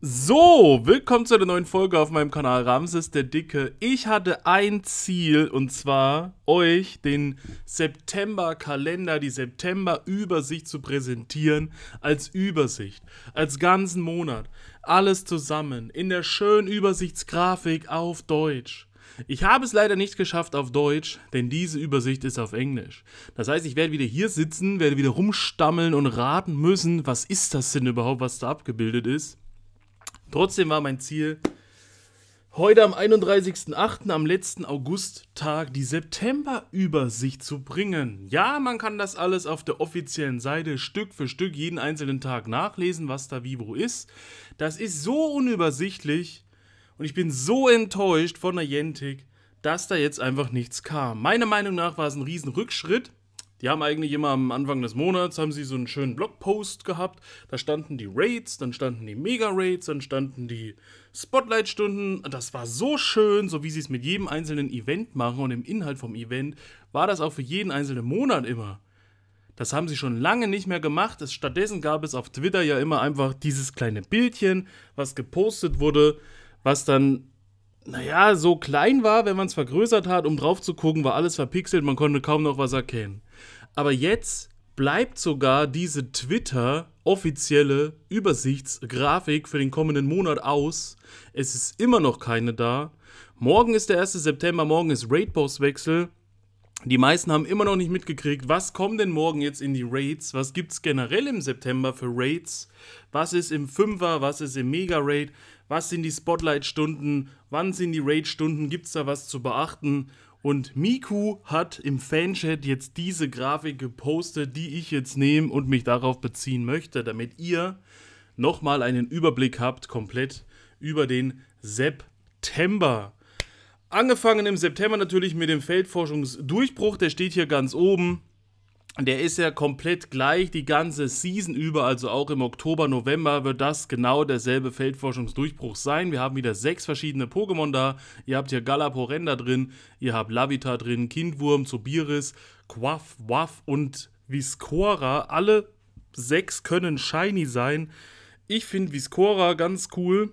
So, willkommen zu einer neuen Folge auf meinem Kanal Ramses der Dicke. Ich hatte ein Ziel und zwar euch den September-Kalender, die September-Übersicht zu präsentieren als Übersicht, als ganzen Monat. Alles zusammen in der schönen Übersichtsgrafik auf Deutsch. Ich habe es leider nicht geschafft auf Deutsch, denn diese Übersicht ist auf Englisch. Das heißt, ich werde wieder hier sitzen, werde wieder rumstammeln und raten müssen, was ist das denn überhaupt, was da abgebildet ist. Trotzdem war mein Ziel, heute am 31.08., am letzten Augusttag, die September-Übersicht zu bringen. Ja, man kann das alles auf der offiziellen Seite Stück für Stück jeden einzelnen Tag nachlesen, was da wie wo ist. Das ist so unübersichtlich und ich bin so enttäuscht von der Jentik, dass da jetzt einfach nichts kam. Meiner Meinung nach war es ein Riesenrückschritt. Die haben eigentlich immer am Anfang des Monats haben sie so einen schönen Blogpost gehabt. Da standen die Raids, dann standen die Mega Raids, dann standen die Spotlight Stunden. Das war so schön, so wie sie es mit jedem einzelnen Event machen und im Inhalt vom Event war das auch für jeden einzelnen Monat immer. Das haben sie schon lange nicht mehr gemacht. stattdessen gab es auf Twitter ja immer einfach dieses kleine Bildchen, was gepostet wurde, was dann naja, so klein war, wenn man es vergrößert hat, um drauf zu gucken, war alles verpixelt, man konnte kaum noch was erkennen. Aber jetzt bleibt sogar diese Twitter offizielle Übersichtsgrafik für den kommenden Monat aus. Es ist immer noch keine da. Morgen ist der 1. September, morgen ist Raid Boss Wechsel. Die meisten haben immer noch nicht mitgekriegt, was kommt denn morgen jetzt in die Raids? Was gibt es generell im September für Raids? Was ist im Fünfer? Was ist im Mega Raid? Was sind die Spotlight-Stunden? Wann sind die Raid-Stunden? Gibt es da was zu beachten? Und Miku hat im Fanchat jetzt diese Grafik gepostet, die ich jetzt nehme und mich darauf beziehen möchte, damit ihr nochmal einen Überblick habt, komplett über den September. Angefangen im September natürlich mit dem Feldforschungsdurchbruch, der steht hier ganz oben der ist ja komplett gleich die ganze Season über, also auch im Oktober, November wird das genau derselbe Feldforschungsdurchbruch sein. Wir haben wieder sechs verschiedene Pokémon da. Ihr habt hier Galaporenda drin, ihr habt Lavita drin, Kindwurm, Zubiris, Quaff, Waff und Viscora. Alle sechs können shiny sein. Ich finde Viscora ganz cool,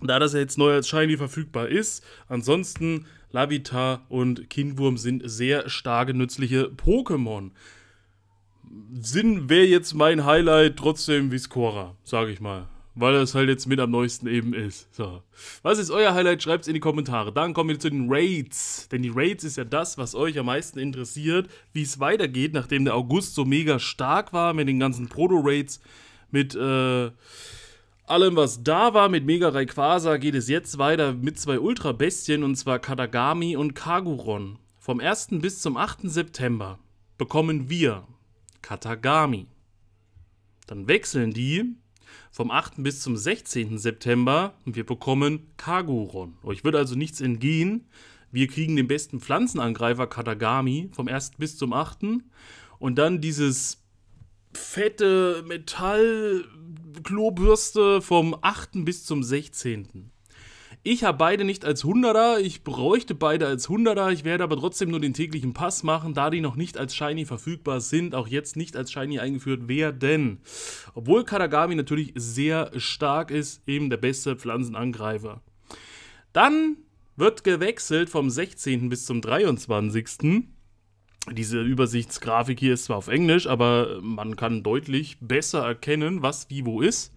da das ja jetzt neu als shiny verfügbar ist. Ansonsten Lavita und Kindwurm sind sehr starke, nützliche Pokémon. Sinn wäre jetzt mein Highlight trotzdem Viscora, sage ich mal. Weil das halt jetzt mit am neuesten eben ist. So. Was ist euer Highlight? Schreibt es in die Kommentare. Dann kommen wir zu den Raids. Denn die Raids ist ja das, was euch am meisten interessiert, wie es weitergeht, nachdem der August so mega stark war mit den ganzen Proto-Raids, mit äh, allem, was da war mit Mega Rayquaza, geht es jetzt weiter mit zwei Ultra-Bestien, und zwar Katagami und Kaguron. Vom 1. bis zum 8. September bekommen wir Katagami. Dann wechseln die vom 8. bis zum 16. September und wir bekommen Kaguron. Euch oh, wird also nichts entgehen. Wir kriegen den besten Pflanzenangreifer Katagami vom 1. bis zum 8. Und dann dieses fette Metallklobürste vom 8. bis zum 16. Ich habe beide nicht als 100er, ich bräuchte beide als 100er, ich werde aber trotzdem nur den täglichen Pass machen, da die noch nicht als Shiny verfügbar sind, auch jetzt nicht als Shiny eingeführt werden. Obwohl Katagami natürlich sehr stark ist, eben der beste Pflanzenangreifer. Dann wird gewechselt vom 16. bis zum 23 diese Übersichtsgrafik hier ist zwar auf Englisch, aber man kann deutlich besser erkennen, was wie wo ist.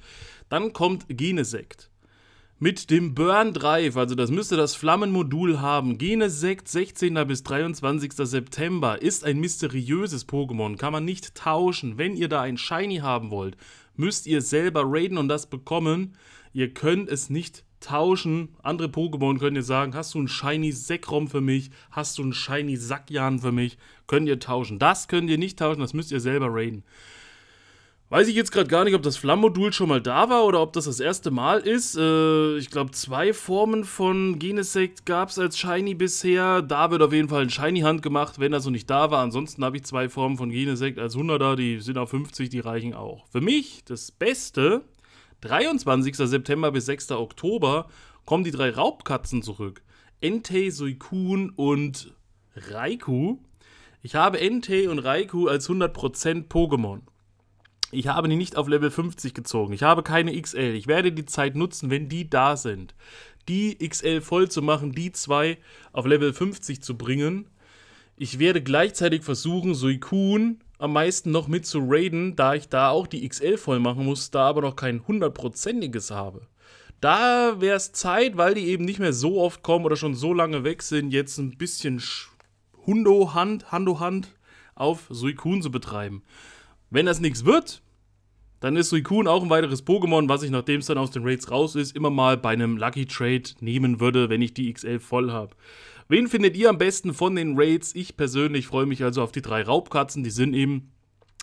Dann kommt Genesect. Mit dem Burn Drive, also das müsste das Flammenmodul haben. Genesect 16. bis 23. September ist ein mysteriöses Pokémon, kann man nicht tauschen. Wenn ihr da ein Shiny haben wollt, müsst ihr selber raiden und das bekommen. Ihr könnt es nicht tauschen tauschen. Andere Pokémon können ihr sagen, hast du einen Shiny Sekrom für mich? Hast du einen Shiny Sackjan für mich? Könnt ihr tauschen. Das könnt ihr nicht tauschen, das müsst ihr selber raiden. Weiß ich jetzt gerade gar nicht, ob das Flammodul schon mal da war oder ob das das erste Mal ist. Äh, ich glaube, zwei Formen von Genesect gab es als Shiny bisher. Da wird auf jeden Fall ein Shiny-Hand gemacht, wenn das noch nicht da war. Ansonsten habe ich zwei Formen von Genesect als 100er, die sind auf 50, die reichen auch. Für mich das Beste 23. September bis 6. Oktober kommen die drei Raubkatzen zurück. Entei, Suikun und Raikou. Ich habe Entei und Raikou als 100% Pokémon. Ich habe die nicht auf Level 50 gezogen. Ich habe keine XL. Ich werde die Zeit nutzen, wenn die da sind. Die XL voll zu machen, die zwei auf Level 50 zu bringen. Ich werde gleichzeitig versuchen, Suikun am meisten noch mit zu raiden, da ich da auch die XL voll machen muss, da aber noch kein hundertprozentiges habe. Da wäre es Zeit, weil die eben nicht mehr so oft kommen oder schon so lange weg sind, jetzt ein bisschen Hundo-Hand, Hando-Hand auf Suicune zu betreiben. Wenn das nichts wird, dann ist Suicune auch ein weiteres Pokémon, was ich, nachdem es dann aus den Raids raus ist, immer mal bei einem Lucky Trade nehmen würde, wenn ich die XL voll habe. Wen findet ihr am besten von den Raids? Ich persönlich freue mich also auf die drei Raubkatzen. Die sind eben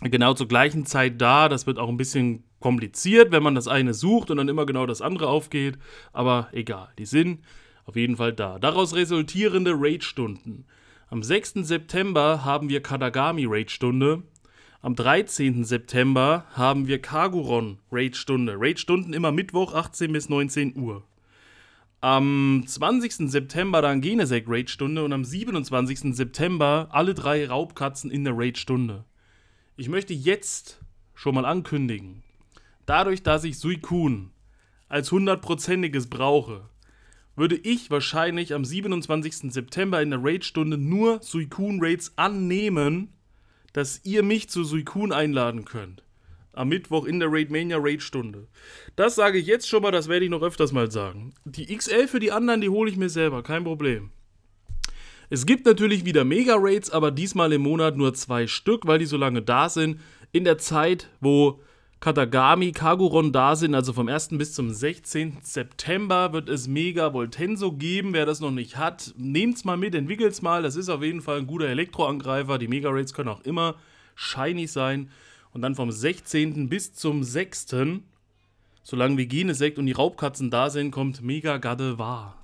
genau zur gleichen Zeit da. Das wird auch ein bisschen kompliziert, wenn man das eine sucht und dann immer genau das andere aufgeht. Aber egal, die sind auf jeden Fall da. Daraus resultierende Raid-Stunden. Am 6. September haben wir Kadagami Raid-Stunde. Am 13. September haben wir Kaguron Raid-Stunde. Raid-Stunden immer Mittwoch 18 bis 19 Uhr. Am 20. September dann Genesec Raid-Stunde und am 27. September alle drei Raubkatzen in der Raid-Stunde. Ich möchte jetzt schon mal ankündigen, dadurch, dass ich Suikun als hundertprozentiges brauche, würde ich wahrscheinlich am 27. September in der Raid-Stunde nur Suikun-Raids annehmen, dass ihr mich zu Suikun einladen könnt. Am Mittwoch in der Raidmania Raid-Stunde. Das sage ich jetzt schon mal, das werde ich noch öfters mal sagen. Die XL für die anderen, die hole ich mir selber, kein Problem. Es gibt natürlich wieder Mega-Raids, aber diesmal im Monat nur zwei Stück, weil die so lange da sind. In der Zeit, wo Katagami, Kaguron da sind, also vom 1. bis zum 16. September wird es Mega Voltenso geben. Wer das noch nicht hat, nehmt's mal mit, entwickelt's mal. Das ist auf jeden Fall ein guter Elektroangreifer. Die Mega Raids können auch immer shiny sein. Und dann vom 16. bis zum 6. Solange Veginesekt und die Raubkatzen da sind, kommt Mega Gardevoir.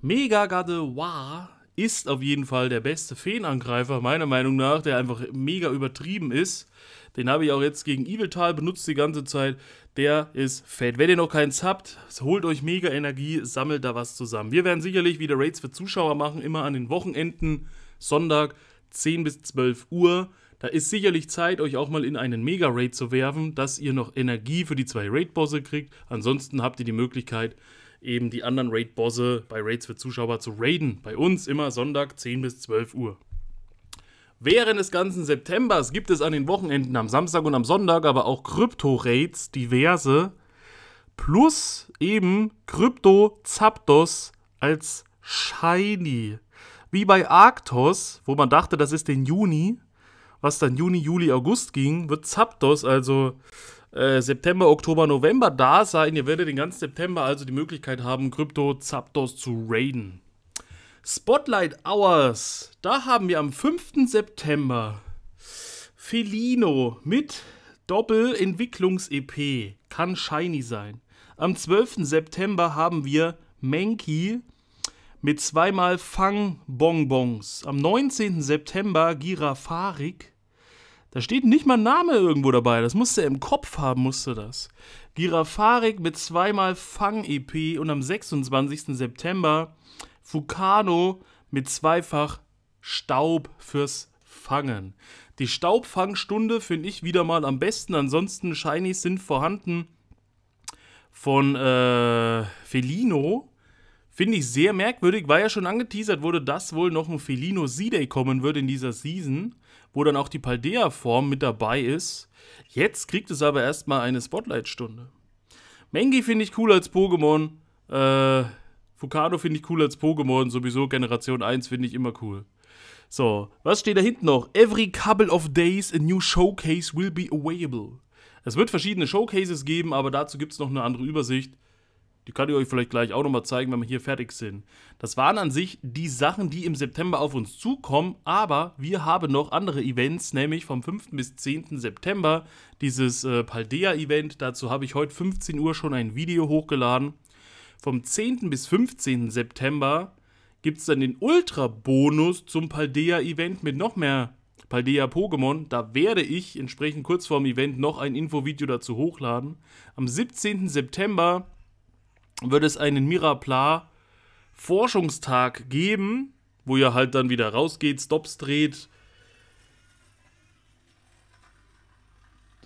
Mega Gardevoir ist auf jeden Fall der beste Feenangreifer, meiner Meinung nach, der einfach mega übertrieben ist. Den habe ich auch jetzt gegen Eviltal benutzt die ganze Zeit. Der ist fett. Wenn ihr noch keins habt, holt euch mega Energie, sammelt da was zusammen. Wir werden sicherlich wieder Raids für Zuschauer machen, immer an den Wochenenden, Sonntag 10 bis 12 Uhr. Da ist sicherlich Zeit, euch auch mal in einen Mega-Raid zu werfen, dass ihr noch Energie für die zwei Raid-Bosse kriegt. Ansonsten habt ihr die Möglichkeit, eben die anderen Raid-Bosse bei Raids für Zuschauer zu raiden. Bei uns immer Sonntag 10 bis 12 Uhr. Während des ganzen Septembers gibt es an den Wochenenden am Samstag und am Sonntag aber auch Krypto-Raids, diverse, plus eben Krypto-Zapdos als Shiny. Wie bei Arctos, wo man dachte, das ist den Juni, was dann Juni, Juli, August ging, wird Zapdos, also äh, September, Oktober, November da sein. Ihr werdet den ganzen September also die Möglichkeit haben, Krypto Zapdos zu raiden. Spotlight Hours. Da haben wir am 5. September Felino mit doppelentwicklungs ep Kann shiny sein. Am 12. September haben wir Menki mit zweimal Fang-Bonbons. Am 19. September Girafarik da steht nicht mal ein Name irgendwo dabei. Das musste er im Kopf haben, musste das. Girafarik mit zweimal Fang-EP und am 26. September Fukano mit zweifach Staub fürs Fangen. Die Staubfangstunde finde ich wieder mal am besten. Ansonsten Shinies sind vorhanden von äh, Felino. Finde ich sehr merkwürdig, weil ja schon angeteasert wurde, dass wohl noch ein Felino C-Day kommen würde in dieser Season wo dann auch die Paldea-Form mit dabei ist. Jetzt kriegt es aber erstmal eine Spotlight-Stunde. Mengi finde ich cool als Pokémon. Äh, Fukado finde ich cool als Pokémon. Sowieso Generation 1 finde ich immer cool. So, was steht da hinten noch? Every couple of days a new showcase will be available. Es wird verschiedene Showcases geben, aber dazu gibt es noch eine andere Übersicht. Die kann ich euch vielleicht gleich auch nochmal zeigen, wenn wir hier fertig sind. Das waren an sich die Sachen, die im September auf uns zukommen, aber wir haben noch andere Events, nämlich vom 5. bis 10. September dieses äh, Paldea-Event. Dazu habe ich heute 15 Uhr schon ein Video hochgeladen. Vom 10. bis 15. September gibt es dann den Ultra-Bonus zum Paldea-Event mit noch mehr Paldea Pokémon. Da werde ich entsprechend kurz vorm Event noch ein Infovideo dazu hochladen. Am 17. September wird es einen Mirapla Forschungstag geben, wo ihr halt dann wieder rausgeht, Stops dreht.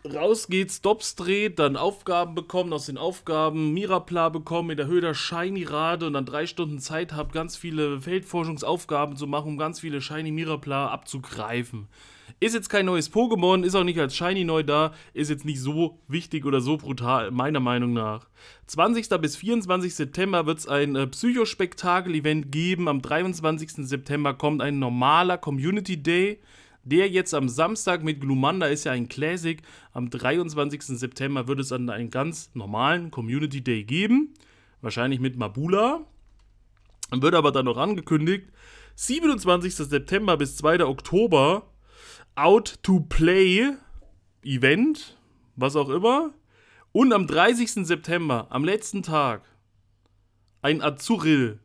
Rausgeht, Stops dreht, dann Aufgaben bekommen, aus den Aufgaben Mirapla bekommen, in der Höhe der Shiny-Rate und dann drei Stunden Zeit habt, ganz viele Feldforschungsaufgaben zu machen, um ganz viele Shiny mirapla abzugreifen. Ist jetzt kein neues Pokémon, ist auch nicht als Shiny neu da, ist jetzt nicht so wichtig oder so brutal, meiner Meinung nach. 20. bis 24. September wird es ein äh, Psychospektakel-Event geben. Am 23. September kommt ein normaler Community Day. Der jetzt am Samstag mit Glumanda ist ja ein Classic. Am 23. September wird es dann einen ganz normalen Community Day geben. Wahrscheinlich mit Mabula. Wird aber dann noch angekündigt. 27. September bis 2. Oktober Out-to-Play-Event, was auch immer. Und am 30. September, am letzten Tag, ein Azuril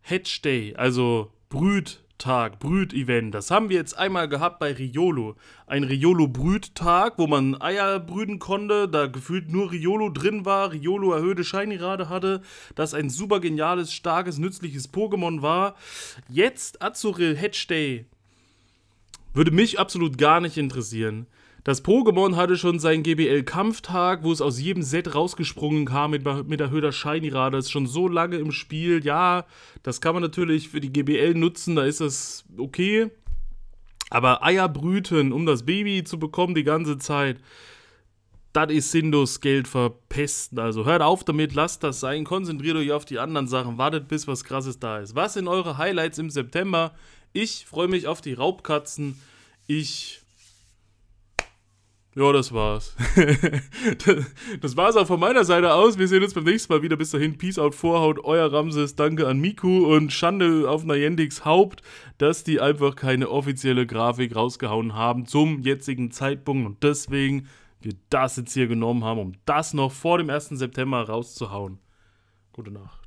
Hedge Day, also Brüttag, Brütevent. Das haben wir jetzt einmal gehabt bei Riolo. Ein Riolo-Brüttag, wo man Eier brüten konnte, da gefühlt nur Riolo drin war, Riolo erhöhte shiny Scheinirade hatte, das ein super geniales, starkes, nützliches Pokémon war. Jetzt Azuril Hedge Day würde mich absolut gar nicht interessieren. Das Pokémon hatte schon seinen GBL-Kampftag, wo es aus jedem Set rausgesprungen kam mit, mit erhöhter Shiny-Rate. Ist schon so lange im Spiel. Ja, das kann man natürlich für die GBL nutzen, da ist das okay. Aber Eier brüten, um das Baby zu bekommen die ganze Zeit, das ist sinnlos Geld verpesten. Also hört auf damit, lasst das sein, konzentriert euch auf die anderen Sachen, wartet bis was Krasses da ist. Was sind eure Highlights im September? Ich freue mich auf die Raubkatzen. Ich. Ja, das war's. das war's auch von meiner Seite aus. Wir sehen uns beim nächsten Mal wieder. Bis dahin, Peace out, Vorhaut, euer Ramses. Danke an Miku und Schande auf Nayendix Haupt, dass die einfach keine offizielle Grafik rausgehauen haben zum jetzigen Zeitpunkt und deswegen wir das jetzt hier genommen haben, um das noch vor dem 1. September rauszuhauen. Gute Nacht.